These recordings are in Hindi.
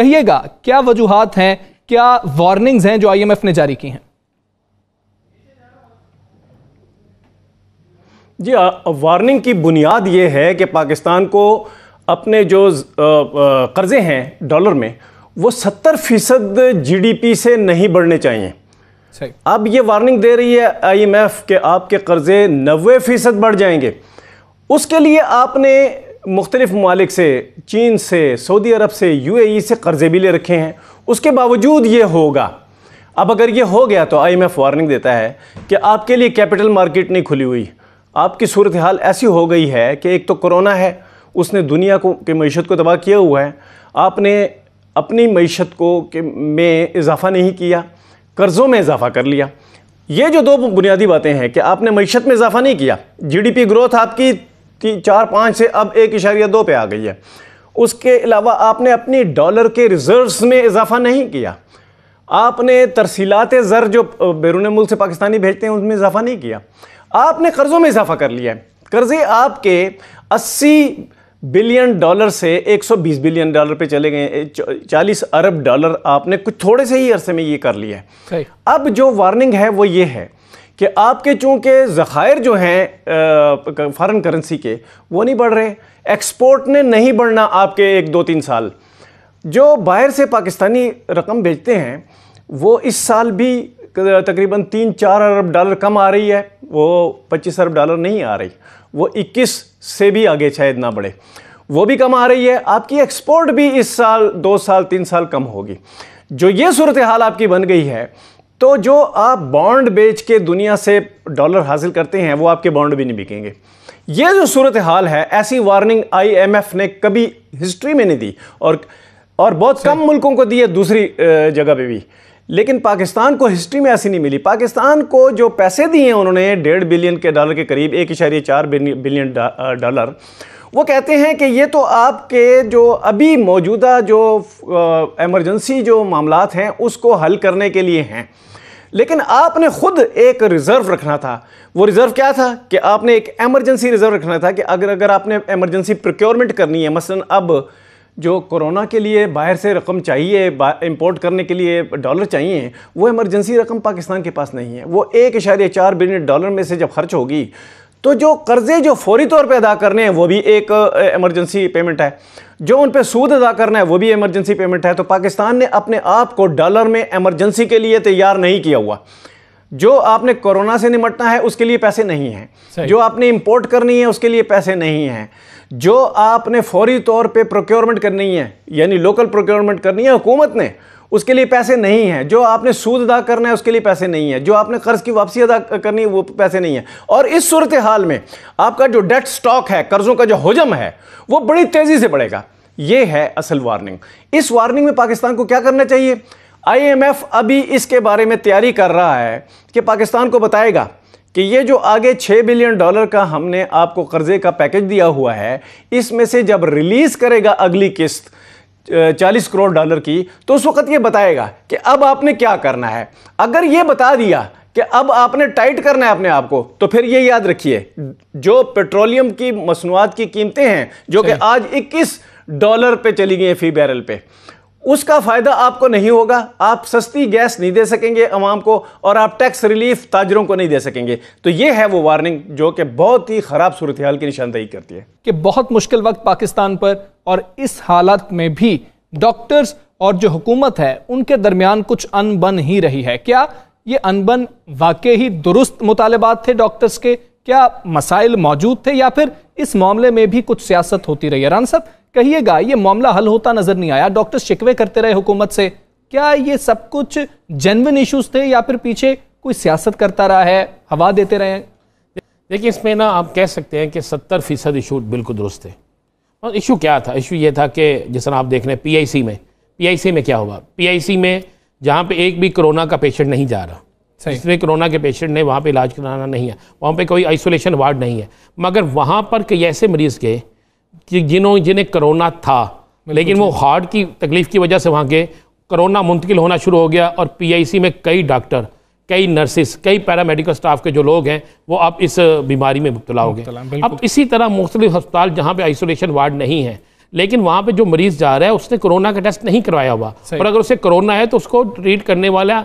कहिएगा क्या वजूहत हैं क्या वार्निंग्स हैं जो आईएमएफ ने जारी की हैं जी वार्निंग की बुनियाद ये है कि पाकिस्तान को अपने जो कर्ज़े हैं डॉलर में वो सत्तर फीसद जी से नहीं बढ़ने चाहिए अब ये वार्निंग दे रही है आईएमएफ के आपके कर्ज़े नबे फीसद बढ़ जाएंगे उसके लिए आपने मुख्तलिफ़ ममालिक से चीन से सऊदी अरब से यू ए से कर्ज़े भी ले रखे हैं उसके बावजूद ये होगा अब अगर ये हो गया तो आई एफ वार्निंग देता है कि आपके लिए कैपिटल मार्केट नहीं खुली हुई आपकी सूरत हाल ऐसी हो गई है कि एक तो कोरोना है उसने दुनिया को के मीशत को तबाह किया हुआ है आपने अपनी मीशत को के में इजाफ़ा नहीं किया कर्ज़ों में इजाफ़ा कर लिया ये जो दो बुनियादी बातें हैं कि आपने मीशत में इजाफ़ा नहीं किया जीडीपी ग्रोथ आपकी चार पाँच से अब एक इशारिया दो पे आ गई है उसके अलावा आपने अपनी डॉलर के रिजर्व्स में इजाफा नहीं किया आपने तरसीलात ज़र जो बैरून मुल्क से पाकिस्तानी भेजते हैं उनमें इजाफा नहीं किया आपने कर्ज़ों में इजाफा कर लिया है कर्ज़े आपके 80 बिलियन डॉलर से 120 बिलियन डॉलर पे चले गए 40 अरब डॉलर आपने कुछ थोड़े से ही अरसे में ये कर लिया है अब जो वार्निंग है वो ये है कि आपके चूँकि ज़ख़ायर जो हैं फ़ारन करेंसी के वो नहीं बढ़ रहे एक्सपोर्ट ने नहीं बढ़ना आपके एक दो तीन साल जो बाहर से पाकिस्तानी रकम भेजते हैं वो इस साल भी तकरीबन तीन चार अरब डॉलर कम आ रही है वो पच्चीस अरब डॉलर नहीं आ रही वो इक्कीस से भी आगे शायद ना बढ़े वो भी कम आ रही है आपकी एक्सपोर्ट भी इस साल दो साल तीन साल कम होगी जो ये सूरत हाल आपकी बन गई है तो जो आप बॉन्ड बेच के दुनिया से डॉलर हासिल करते हैं वो आपके बॉन्ड भी नहीं बिकेंगे ये जो सूरत हाल है ऐसी वार्निंग आईएमएफ ने कभी हिस्ट्री में नहीं दी और और बहुत कम मुल्कों को दी है दूसरी जगह पे भी लेकिन पाकिस्तान को हिस्ट्री में ऐसी नहीं मिली पाकिस्तान को जो पैसे दिए हैं उन्होंने डेढ़ बिलियन के डॉलर के करीब एक इशारे चार बिलियन डॉलर वो कहते हैं कि ये तो आपके जो अभी मौजूदा जो एमरजेंसी जो मामला हैं उसको हल करने के लिए हैं लेकिन आपने खुद एक रिजर्व रखना था वो रिजर्व क्या था कि आपने एक एमरजेंसी रिजर्व रखना था कि अगर अगर आपने एमरजेंसी प्रोक्योरमेंट करनी है मसलन अब जो कोरोना के लिए बाहर से रकम चाहिए इंपोर्ट करने के लिए डॉलर चाहिए वो एमरजेंसी रकम पाकिस्तान के पास नहीं है वो एक इशारे चार बिलियन डॉलर में से जब खर्च होगी तो जो कर्जे जो फौरी तौर पे अदा करने हैं वो भी एक इमरजेंसी पेमेंट है जो उन पे सूद अदा करना है वो भी इमरजेंसी पेमेंट है तो पाकिस्तान ने अपने आप को डॉलर में इमरजेंसी के लिए तैयार नहीं किया हुआ जो आपने कोरोना से निपटना है उसके लिए पैसे नहीं हैं जो आपने इंपोर्ट करनी है उसके लिए पैसे नहीं हैं जो आपने फौरी तौर पर प्रोक्योरमेंट करनी है यानी लोकल प्रोक्योरमेंट करनी है हुकूमत ने उसके लिए पैसे नहीं हैं जो आपने सूद अदा करना है उसके लिए पैसे नहीं है जो आपने कर्ज की वापसी अदा करनी है वो पैसे नहीं है और इस सूरत हाल में आपका जो डेट स्टॉक है कर्जों का जो हजम है वो बड़ी तेज़ी से बढ़ेगा ये है असल वार्निंग इस वार्निंग में पाकिस्तान को क्या करना चाहिए आईएमएफ अभी इसके बारे में तैयारी कर रहा है कि पाकिस्तान को बताएगा कि ये जो आगे 6 बिलियन डॉलर का हमने आपको कर्जे का पैकेज दिया हुआ है इसमें से जब रिलीज़ करेगा अगली किस्त चालीस करोड़ डॉलर की तो उस वक्त ये बताएगा कि अब आपने क्या करना है अगर ये बता दिया कि अब आपने टाइट करना है अपने आप को तो फिर ये याद रखिए जो पेट्रोलियम की मसनूआत की कीमतें हैं जो कि आज 21 डॉलर पे चली गई हैं फी बैरल पे उसका फ़ायदा आपको नहीं होगा आप सस्ती गैस नहीं दे सकेंगे अवाम को और आप टैक्स रिलीफ ताजरों को नहीं दे सकेंगे तो ये है वो वार्निंग जो कि बहुत ही ख़राब सूरत हाल की निशानदेही करती है कि बहुत मुश्किल वक्त पाकिस्तान पर और इस हालत में भी डॉक्टर्स और जो हुकूमत है उनके दरमियान कुछ अनबन ही रही है क्या ये अनबन वाकई ही दुरुस्त मुतालबात थे डॉक्टर्स के क्या मसाइल मौजूद थे या फिर इस मामले में भी कुछ सियासत होती रही है रान साहब कहिएगा ये मामला हल होता नजर नहीं आया डॉक्टर्स शिकवे करते रहे हुकूमत से क्या ये सब कुछ जेनविन इश्यूज थे या फिर पीछे कोई सियासत करता रहा है हवा देते रहे देखिए इसमें ना आप कह सकते हैं कि सत्तर फीसद इशू बिल्कुल दुरुस्त थे और इशू क्या था इशू ये था कि जिस आप देख रहे हैं पी में पी में क्या हुआ पी में जहाँ पे एक भी कोरोना का पेशेंट नहीं जा रहा जिसमें कोरोना के पेशेंट ने वहाँ पे इलाज कराना नहीं है वहाँ पे कोई आइसोलेशन वार्ड नहीं है मगर वहाँ पर कई ऐसे मरीज़ गए जिन्हों जिन्हें कोरोना था लेकिन वो हार्ट की तकलीफ़ की वजह से वहाँ गए कोरोना मुंतकिल होना शुरू हो गया और पीआईसी में कई डॉक्टर कई नर्सिस कई पैरामेडिकल स्टाफ के जो लोग हैं वो अब इस बीमारी में मुबतला हो गए अब इसी तरह मुख्तलिफ हस्पताल जहाँ पे आइसोलेशन वार्ड नहीं है लेकिन वहाँ पे जो मरीज जा रहा है उसने कोरोना का टेस्ट नहीं करवाया हुआ और अगर उसे कोरोना है तो उसको ट्रीट करने वाला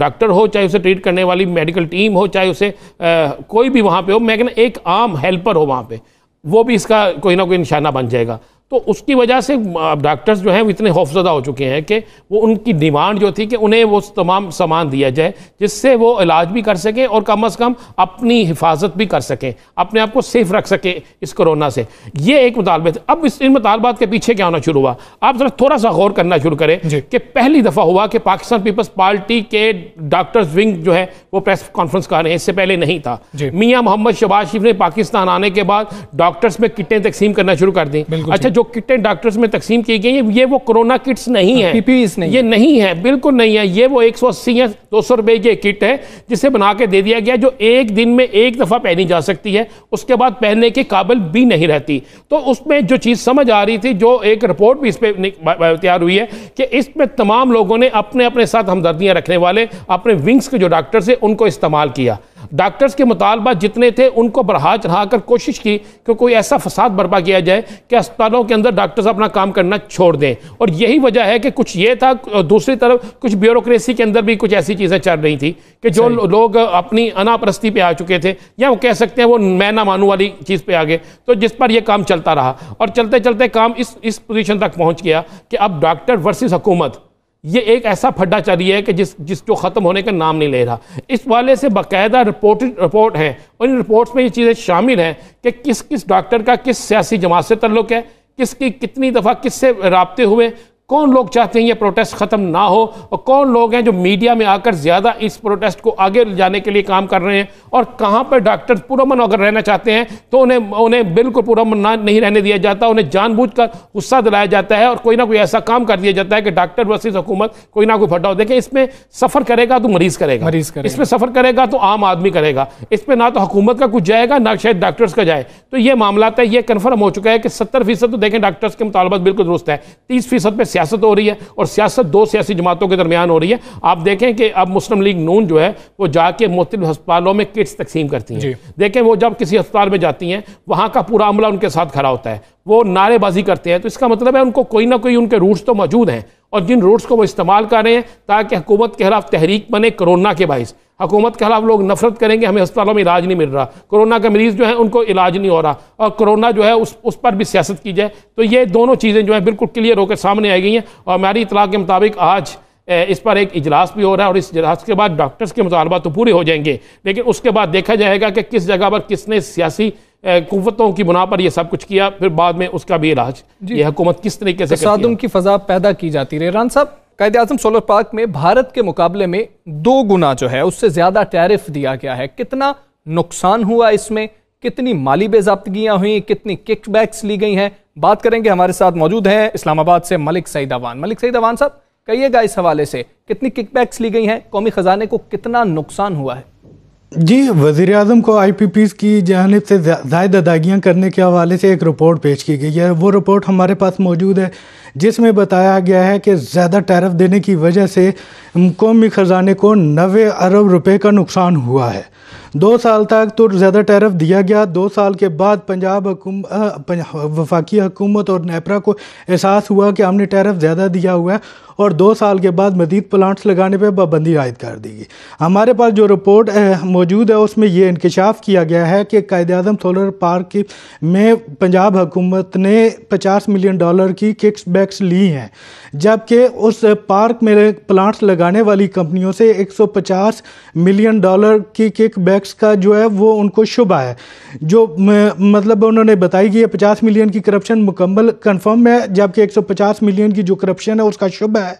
डॉक्टर हो चाहे उसे ट्रीट करने वाली मेडिकल टीम हो चाहे उसे कोई भी वहाँ पे हो मैं कहना एक आम हेल्पर हो वहाँ पे वो भी इसका कोई ना कोई निशाना बन जाएगा तो उसकी वजह से अब डॉक्टर्स जो हैं वो इतने खौफजदा हो चुके हैं कि वो उनकी डिमांड जो थी कि उन्हें वो तमाम सामान दिया जाए जिससे वो इलाज भी कर सकें और कम अज़ कम अपनी हिफाजत भी कर सकें अपने आप को सेफ रख सकें इस कोरोना से ये एक मुतालबे थे अब इस इन मुतालबात के पीछे क्या होना शुरू हुआ आप ज़रा थोड़ा सा गौर करना शुरू करें कि पहली दफ़ा हुआ कि पाकिस्तान पीपल्स पार्टी के डॉक्टर्स विंग जो है वो प्रेस कॉन्फ्रेंस कर रहे हैं इससे पहले नहीं था मियाँ मोहम्मद शबाज शरीफ ने पाकिस्तान आने के बाद डॉक्टर्स में किटें तकसीम करना शुरू कर दी अच्छा जो किटें डॉक्टर्स में तकसीम की गई हैं ये वो कोरोना किट्स नहीं है पीपीईस नहीं ये है। नहीं है बिल्कुल नहीं है ये वो एक सौ अस्सी या दो सौ रुपये की किट है जिसे बना के दे दिया गया जो एक दिन में एक दफ़ा पहनी जा सकती है उसके बाद पहनने के काबिल भी नहीं रहती तो उसमें जो चीज़ समझ आ रही थी जो एक रिपोर्ट भी इस पर तैयार हुई है कि इसमें तमाम लोगों ने अपने अपने साथ हमदर्दियाँ रखने वाले अपने विंग्स के जो डॉक्टर्स हैं उनको इस्तेमाल किया डॉक्टर्स के मुतालबा जितने थे उनको बढ़ा चढ़ा कर कोशिश की कि कोई ऐसा फसाद बर्पा किया जाए कि अस्पतालों के अंदर डॉक्टर्स अपना काम करना छोड़ दें और यही वजह है कि कुछ ये था दूसरी तरफ कुछ ब्यूरोसी के अंदर भी कुछ ऐसी चीज़ें चल रही थी कि जो लोग अपनी अनापरस्ती पर आ चुके थे या वो कह सकते हैं वो मैं ना मानू वाली चीज़ पर आ गए तो जिस पर यह काम चलता रहा और चलते चलते काम इस इस पोजिशन तक पहुँच गया कि अब डॉक्टर वर्सेज हुकूमत ये एक ऐसा फड्डा चली है कि जिस जिस जो ख़त्म होने का नाम नहीं ले रहा इस वाले से बाकायदा रिपोर्ट रिपोर्ट हैं और इन रिपोर्ट्स में ये चीज़ें शामिल हैं कि किस किस डॉक्टर का किस सियासी जमात से तल्लुक़ है किसकी कितनी दफ़ा किससे रबते हुए कौन लोग चाहते हैं ये प्रोटेस्ट ख़त्म ना हो और कौन लोग हैं जो मीडिया में आकर ज़्यादा इस प्रोटेस्ट को आगे जाने के लिए काम कर रहे हैं और कहाँ पर डॉक्टर पुरमन अगर रहना चाहते हैं तो उन्हें उन्हें बिल्कुल पुरमन ना नहीं रहने दिया जाता उन्हें जानबूझकर गुस्सा दिलाया जाता है और कोई ना कोई ऐसा काम कर दिया जाता है कि डॉक्टर वर्सेज हुकूमत कोई ना कोई फटाव देखें इसमें सफ़र करेगा तो मरीज़ करेगा मरीज करेगा इसमें सफ़र करेगा तो आम आदमी करेगा इसमें ना तो हुकूमत का कुछ जाएगा ना शायद डॉक्टर्स का जाए तो ये मामला है ये कन्फर्म हो चुका है कि सत्तर फीसद तो देखें डॉक्टर्स के मुतालबात बिल्कुल दुरुस्त है तीस फीसद पर सियासत हो रही है और सियासत दो सियासी जमातों के दरमियान हो रही है आप देखें कि अब मुस्लिम लीग नून जो है वो जाके मुख्तु अस्पतालों में किट्स तकसीम करती हैं देखें वो जब किसी अस्पताल में जाती हैं वहाँ का पूरा अमला उनके साथ खड़ा होता है वो नारेबाजी करते हैं तो इसका मतलब है उनको कोई ना कोई उनके रूट्स तो मौजूद हैं और जिन रूट्स को वो इस्तेमाल कर रहे हैं ताकि हुकूमत के खिलाफ तहरीक बने कोरोना के बायस हुकूमत के खिलाफ लोग नफरत करेंगे हमें अस्पतालों में इलाज नहीं मिल रहा कोरोना का मरीज़ जो है उनको इलाज नहीं हो रहा और कोरोना जो है उस उस पर भी सियासत की जाए तो ये दोनों चीज़ें जो है बिल्कुल क्लियर होकर सामने आई गई हैं और हमारी इतला के मुताबिक आज इस पर एक इजलास भी हो रहा है और इस इजलास के बाद डॉक्टर्स के मुतालबा तो पूरे हो जाएंगे लेकिन उसके बाद देखा जाएगा कि किस जगह पर किसने सियासी कुतों की बुना पर यह सब कुछ किया फिर बाद में उसका भी इलाज ये हुकूमत किस तरीके से की फजा पैदा की जाती रही रान साहब कैद अजम सोलर पार्क में भारत के मुकाबले में दो गुना जो है उससे ज़्यादा टैरिफ दिया गया है कितना नुकसान हुआ इसमें कितनी माली बेजाबतगियाँ हुई कितनी किकबैक्स ली गई हैं बात करेंगे हमारे साथ मौजूद हैं इस्लामाबाद से मलिक सईद अवान मलिक सईद अवान साहब कहिएगा इस हवाले से कितनी किकबैक्स ली गई हैं कौमी ख़जाने को कितना नुकसान हुआ है जी वज़ी अजम को आई पी पीज़ की जानब से जायद अदायगियाँ करने के हवाले से एक रिपोर्ट पेश की गई है वो रिपोर्ट हमारे पास मौजूद है जिसमें बताया गया है कि ज़्यादा टैरफ देने की वजह से कौमी ख़जाने को नबे अरब रुपये का नुकसान हुआ है दो साल तक तो ज़्यादा टैरफ दिया गया दो साल के बाद पंजाब वफाकी हकूमत और नेपरा को एहसास हुआ कि हमने टैरफ ज़्यादा दिया हुआ है और दो साल के बाद मजीद प्लांट्स लगाने पर पाबंदी आयद कर दी गई हमारे पास जो रिपोर्ट मौजूद है उसमें यह इंकशाफ किया गया है कि कायद अजम सोलर पार्क में पंजाब हकूमत ने 50 मिलियन डॉलर की किक्स बैक्स ली हैं जबकि उस पार्क में प्लांट्स लगाने वाली कंपनियों से 150 मिलियन डॉलर की किक बैक टैक्स का जो है वो उनको शुभ है जो मतलब उन्होंने बताई कि ये पचास मिलियन की करप्शन मुकम्मल कन्फर्म है जबकि एक सौ पचास मिलियन की जो करप्शन है उसका शुभ है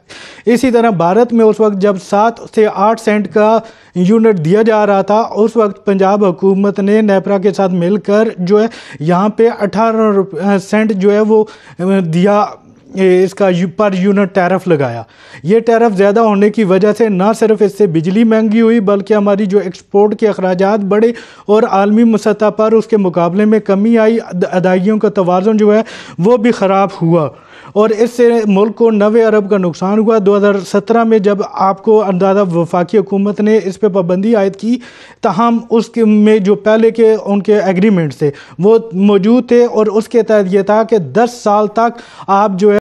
इसी तरह भारत में उस वक्त जब सात से आठ सेंट का यूनिट दिया जा रहा था उस वक्त पंजाब हुकूमत ने नेपरा के साथ मिलकर जो है यहाँ पे अठारह सेंट जो है वो दिया इसका पर यूनिट टैरफ लगाया ये टैरफ ज़्यादा होने की वजह से ना सिर्फ इससे बिजली महंगी हुई बल्कि हमारी जो एक्सपोर्ट के अखराज बढ़े और आलमी सतह पर उसके मुकाबले में कमी आई अदायों का तोज़न जो है वो भी ख़राब हुआ और इससे मुल्क को नवे अरब का नुकसान हुआ 2017 में जब आपको अंदाज़ा वफाकी हुकूमत ने इस पर पाबंदी आयद की तहम उसके में जो पहले के उनके एग्रीमेंट थे वो मौजूद थे और उसके तहत ये था कि दस साल तक आप जो है